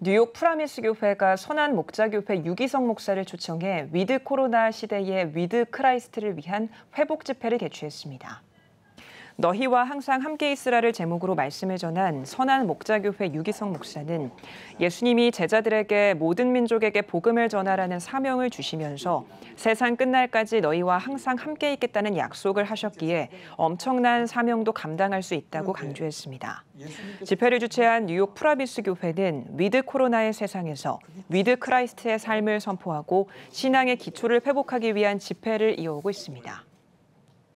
뉴욕 프라미스 교회가 선한 목자 교회 유기성 목사를 초청해 위드 코로나 시대의 위드 크라이스트를 위한 회복 집회를 개최했습니다. 너희와 항상 함께 있으라를 제목으로 말씀을 전한 선한 목자교회 유기성 목사는 예수님이 제자들에게 모든 민족에게 복음을 전하라는 사명을 주시면서 세상 끝날까지 너희와 항상 함께 있겠다는 약속을 하셨기에 엄청난 사명도 감당할 수 있다고 강조했습니다. 집회를 주최한 뉴욕 프라비스 교회는 위드 코로나의 세상에서 위드 크라이스트의 삶을 선포하고 신앙의 기초를 회복하기 위한 집회를 이어오고 있습니다.